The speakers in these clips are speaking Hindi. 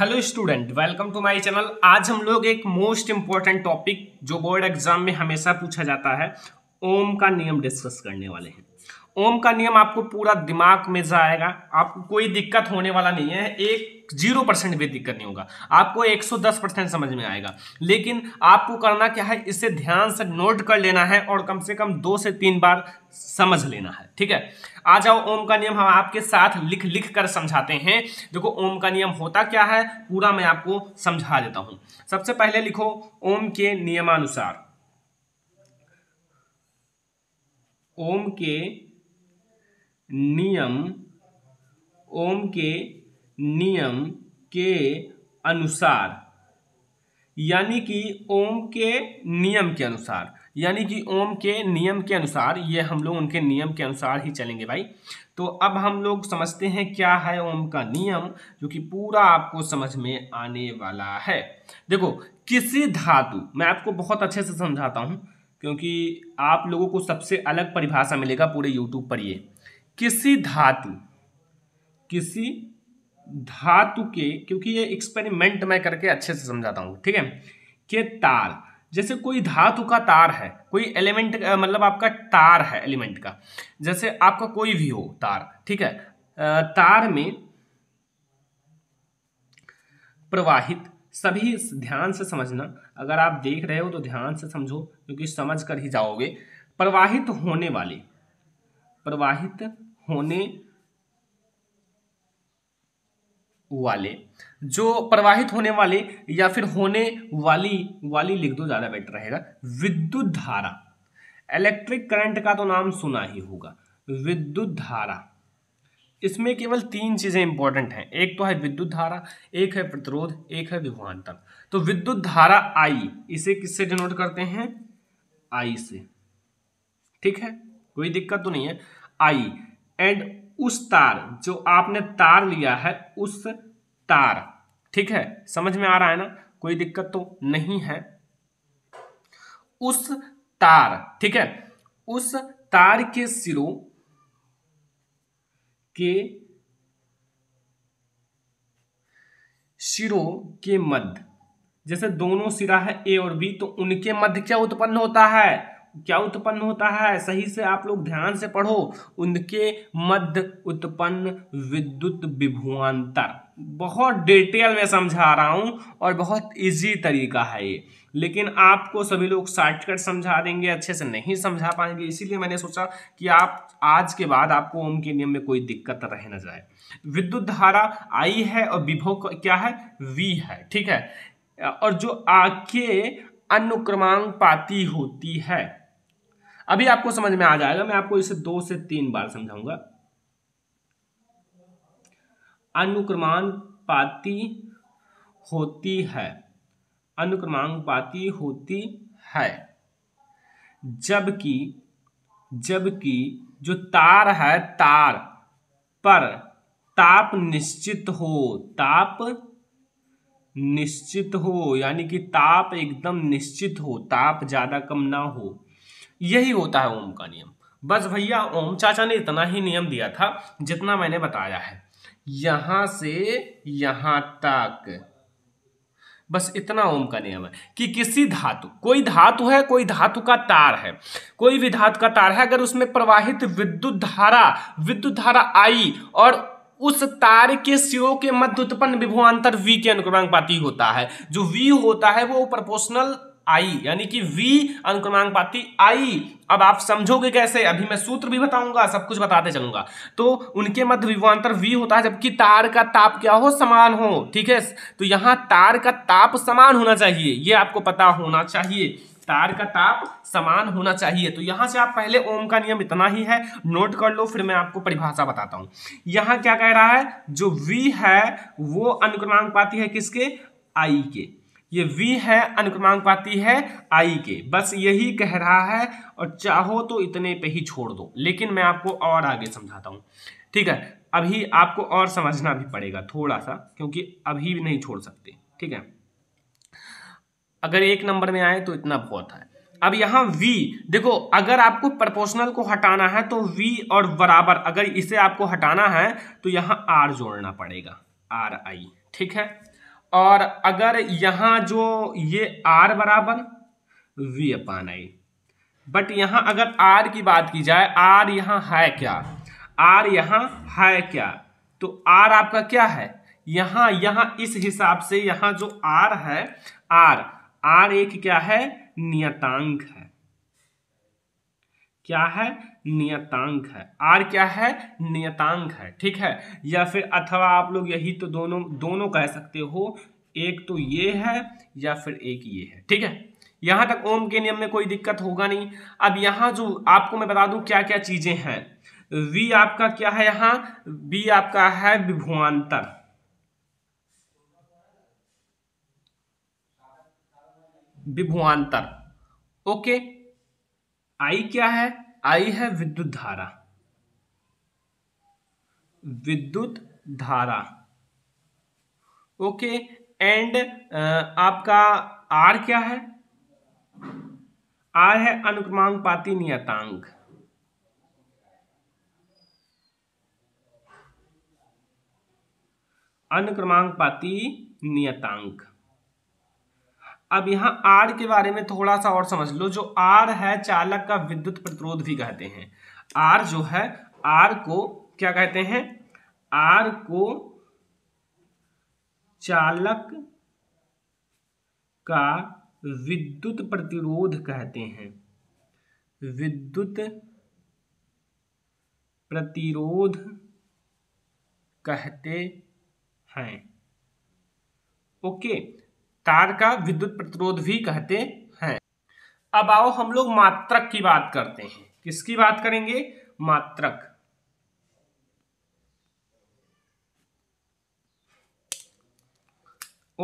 hello student welcome to my channel आज हम लोग एक मोस्ट इम्पॉर्टेंट टॉपिक जो बोर्ड एग्जाम में हमेशा पूछा जाता है ओम का नियम डिस्कस करने वाले हैं ओम का नियम आपको पूरा दिमाग में जाएगा आपको कोई दिक्कत होने वाला नहीं है एक जीरो परसेंट भी दिक्कत नहीं होगा आपको एक सौ दस परसेंट समझ में आएगा लेकिन आपको करना क्या है इसे ध्यान से नोट कर लेना है और कम से कम दो से तीन बार समझ लेना है ठीक है आ जाओ ओम का नियम हम आपके साथ लिख लिख कर समझाते हैं देखो ओम का नियम होता क्या है पूरा मैं आपको समझा देता हूं सबसे पहले लिखो ओम के नियमानुसार ओम के नियम ओम के नियम के अनुसार यानी कि ओम के नियम के अनुसार यानी कि ओम के नियम के अनुसार ये हम लोग उनके नियम के अनुसार ही चलेंगे भाई तो अब हम लोग समझते हैं क्या है ओम का नियम जो कि पूरा आपको समझ में आने वाला है देखो किसी धातु मैं आपको बहुत अच्छे से समझाता हूँ क्योंकि आप लोगों को सबसे अलग परिभाषा मिलेगा पूरे यूट्यूब पर ये किसी धातु किसी धातु के क्योंकि ये एक्सपेरिमेंट मैं करके अच्छे से समझाता हूँ ठीक है के तार जैसे कोई धातु का तार है कोई एलिमेंट मतलब आपका तार है एलिमेंट का जैसे आपका कोई भी हो तार ठीक है तार में प्रवाहित सभी ध्यान से समझना अगर आप देख रहे हो तो ध्यान से समझो क्योंकि समझ कर ही जाओगे प्रवाहित होने वाले प्रवाहित होने वाले जो प्रवाहित होने वाले या फिर होने वाली वाली लिख दो ज़्यादा बेटर रहेगा विद्युत धारा इलेक्ट्रिक करंट का तो नाम सुना ही होगा विद्युत धारा इसमें केवल तीन चीज़ें इंपॉर्टेंट हैं एक तो है विद्युत धारा एक है प्रतिरोध एक है विभवांतर तो विद्युत धारा आई इसे किससे डिनोट करते हैं आई से ठीक है कोई दिक्कत तो नहीं है आई एंड उस तार जो आपने तार लिया है उस तार ठीक है समझ में आ रहा है ना कोई दिक्कत तो नहीं है उस तार ठीक है उस तार के सिरों के सिरों के मध्य जैसे दोनों सिरा है ए और बी तो उनके मध्य क्या उत्पन्न होता है क्या उत्पन्न होता है सही से आप लोग ध्यान से पढ़ो उनके मध्य उत्पन्न विद्युत विभुआंतर बहुत डिटेल में समझा रहा हूँ और बहुत इजी तरीका है ये लेकिन आपको सभी लोग शॉर्टकट समझा देंगे अच्छे से नहीं समझा पाएंगे इसीलिए मैंने सोचा कि आप आज के बाद आपको ओम के नियम में कोई दिक्कत रह ना जाए विद्युत धारा आई है और विभव क्या है वी है ठीक है और जो आके अनुक्रमांक पाती होती है अभी आपको समझ में आ जाएगा मैं आपको इसे दो से तीन बार समझाऊंगा पाती होती है पाती होती है जबकि जबकि जो तार है तार पर ताप निश्चित हो ताप निश्चित हो यानी कि ताप एकदम निश्चित हो ताप ज़्यादा कम ना हो यही होता है ओम का नियम बस भैया ओम चाचा ने इतना ही नियम दिया था जितना मैंने बताया है यहां से यहां तक बस इतना ओम का नियम है कि किसी धातु कोई धातु है कोई धातु का तार है कोई भी धातु का तार है अगर उसमें प्रवाहित विद्युत धारा विद्युत धारा आई और उस तार के सिरों के मध्य उत्पन्न विभुआंतर वी के अनुक्रमांक पाती होता है जो वी होता है वो प्रोपोर्शनल आई यानी कि वी अनुक्रमांकपाती आई अब आप समझोगे कैसे अभी मैं सूत्र भी बताऊंगा सब कुछ बताते चलूंगा तो उनके मध्य विभवांतर वी होता है जबकि तार का ताप क्या हो समान हो ठीक है तो यहां तार का ताप समान होना चाहिए यह आपको पता होना चाहिए तार का ताप समान होना चाहिए तो यहां से आप पहले ओम का नियम इतना ही है नोट कर लो फिर मैं आपको परिभाषा बताता हूं यहां क्या कह रहा है जो वी है वो अनुक्रमांक पाती है किसके आई के ये v है अनुक्रमांकपाती है i के बस यही कह रहा है और चाहो तो इतने पे ही छोड़ दो लेकिन मैं आपको और आगे समझाता हूँ ठीक है अभी आपको और समझना भी पड़ेगा थोड़ा सा क्योंकि अभी भी नहीं छोड़ सकते ठीक है अगर एक नंबर में आए तो इतना बहुत है अब यहाँ v देखो अगर आपको प्रपोशनल को हटाना है तो v और बराबर अगर इसे आपको हटाना है तो यहाँ r जोड़ना पड़ेगा आर आई ठीक है और अगर यहाँ जो ये आर बराबर वी अपान आई बट यहाँ अगर आर की बात की जाए आर यहाँ है क्या आर यहाँ है क्या तो आर आपका क्या है यहाँ यहाँ इस हिसाब से यहाँ जो आर है आर आर एक क्या है नियतांक है क्या है नियतांक है आर क्या है नियतांक है ठीक है या फिर अथवा आप लोग यही तो दोनों दोनों कह सकते हो एक तो ये है या फिर एक ये है ठीक है यहां तक ओम के नियम में कोई दिक्कत होगा नहीं अब यहां जो आपको मैं बता दू क्या क्या चीज़ें हैं वी आपका क्या है यहां बी आपका है विभुआंतर विभुआंतर ओके आई क्या है आई है विद्युत धारा विद्युत धारा ओके एंड आपका आर क्या है आर है अनुक्रमांक पाती नियतांक अनुक्रमांक पाती नियतांक अब यहाँ आर के बारे में थोड़ा सा और समझ लो जो आर है चालक का विद्युत प्रतिरोध भी कहते हैं आर जो है आर को क्या कहते हैं आर को चालक का विद्युत प्रतिरोध कहते हैं विद्युत प्रतिरोध कहते हैं ओके तार का विद्युत प्रतिरोध भी कहते हैं अब आओ हम लोग मात्रक की बात करते हैं किसकी बात करेंगे मात्रक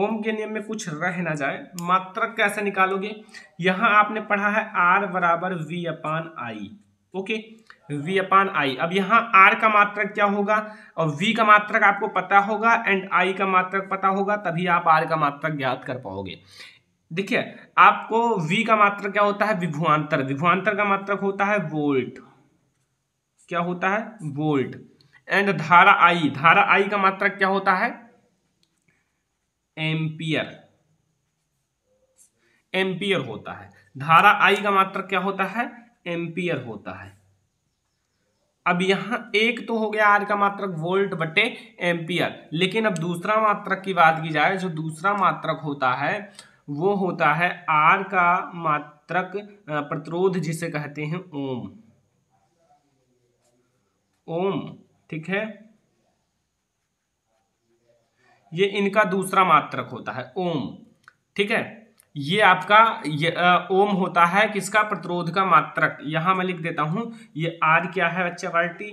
ओम के नियम में कुछ रह ना जाए मात्रक कैसे निकालोगे यहां आपने पढ़ा है आर बराबर V upon I okay v upon I अब यहाँ r का मात्रक क्या होगा और v का मात्रक आपको पता होगा एंड i का मात्रक पता होगा तभी आप r का मात्रक ज्ञात कर पाओगे देखिए आपको v का मात्रक क्या होता है विभुआंतर विभुआंतर का मात्रक होता है वोल्ट क्या होता है वोल्ट एंड धारा आई धारा आई का मात्रक क्या होता है एम्पियर एम्पियर होता है धारा आई का मात्रक क्या होता है एम्पियर होता है अब यहां एक तो हो गया आर का मात्रक वोल्ट बटे एम्पियर लेकिन अब दूसरा मात्रक की बात की जाए जो दूसरा मात्रक होता है वो होता है आर का मात्रक प्रतिरोध जिसे कहते हैं ओम ओम ठीक है ये इनका दूसरा मात्रक होता है ओम ठीक है ये आपका ये आ, ओम होता है किसका प्रतिरोध का मात्रक यहाँ मैं लिख देता हूँ ये आर क्या है बच्चे पार्टी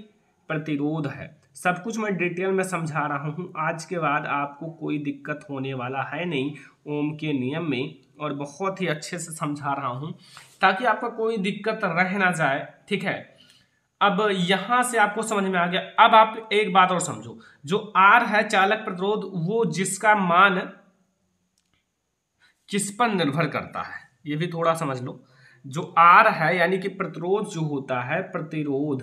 प्रतिरोध है सब कुछ मैं डिटेल में समझा रहा हूँ आज के बाद आपको कोई दिक्कत होने वाला है नहीं ओम के नियम में और बहुत ही अच्छे से समझा रहा हूँ ताकि आपका कोई दिक्कत रह ना जाए ठीक है अब यहाँ से आपको समझ में आ गया अब आप एक बात और समझो जो आर है चालक प्रतिरोध वो जिसका मान किस पर निर्भर करता है ये भी थोड़ा समझ लो जो आर है यानी कि प्रतिरोध जो होता है प्रतिरोध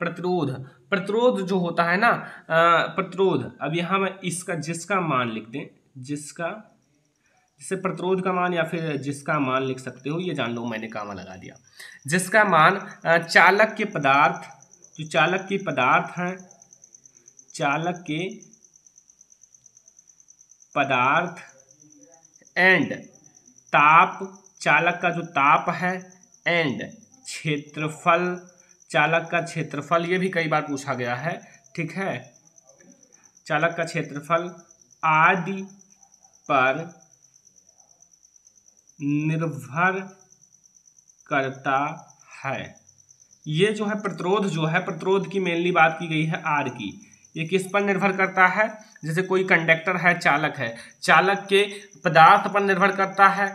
प्रतिरोध प्रतिरोध जो होता है ना प्रतिरोध अब यहां मैं इसका जिसका मान लिख दें जिसका जिससे प्रतिरोध का मान या फिर जिसका मान लिख सकते हो ये जान लो मैंने कामा लगा दिया जिसका मान चालक के पदार्थ जो चालक के पदार्थ हैं चालक के पदार्थ एंड ताप चालक का जो ताप है एंड क्षेत्रफल चालक का क्षेत्रफल ये भी कई बार पूछा गया है ठीक है चालक का क्षेत्रफल आदि पर निर्भर करता है ये जो है प्रतिरोध जो है प्रतिरोध की मेनली बात की गई है आर की ये किस पर निर्भर करता है जैसे कोई कंडक्टर है चालक है चालक के पदार्थ पर निर्भर करता है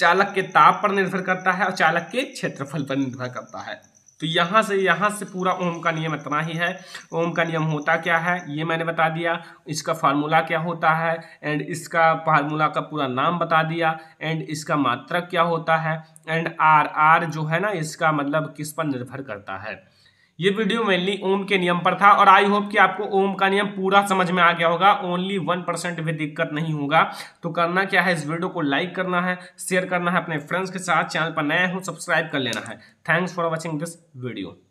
चालक के ताप पर निर्भर करता है और चालक के क्षेत्रफल पर निर्भर करता है तो यहाँ से यहाँ से पूरा ओम का नियम इतना ही है ओम का नियम होता क्या है ये मैंने बता दिया इसका फार्मूला क्या होता है एंड इसका फार्मूला का पूरा नाम बता दिया एंड इसका मात्रक क्या होता है एंड आर आर जो है ना इसका मतलब किस पर निर्भर करता है ये वीडियो मेनली ओम के नियम पर था और आई होप कि आपको ओम का नियम पूरा समझ में आ गया होगा ओनली वन परसेंट भी दिक्कत नहीं होगा तो करना क्या है इस वीडियो को लाइक करना है शेयर करना है अपने फ्रेंड्स के साथ चैनल पर नए हो सब्सक्राइब कर लेना है thanks for watching this video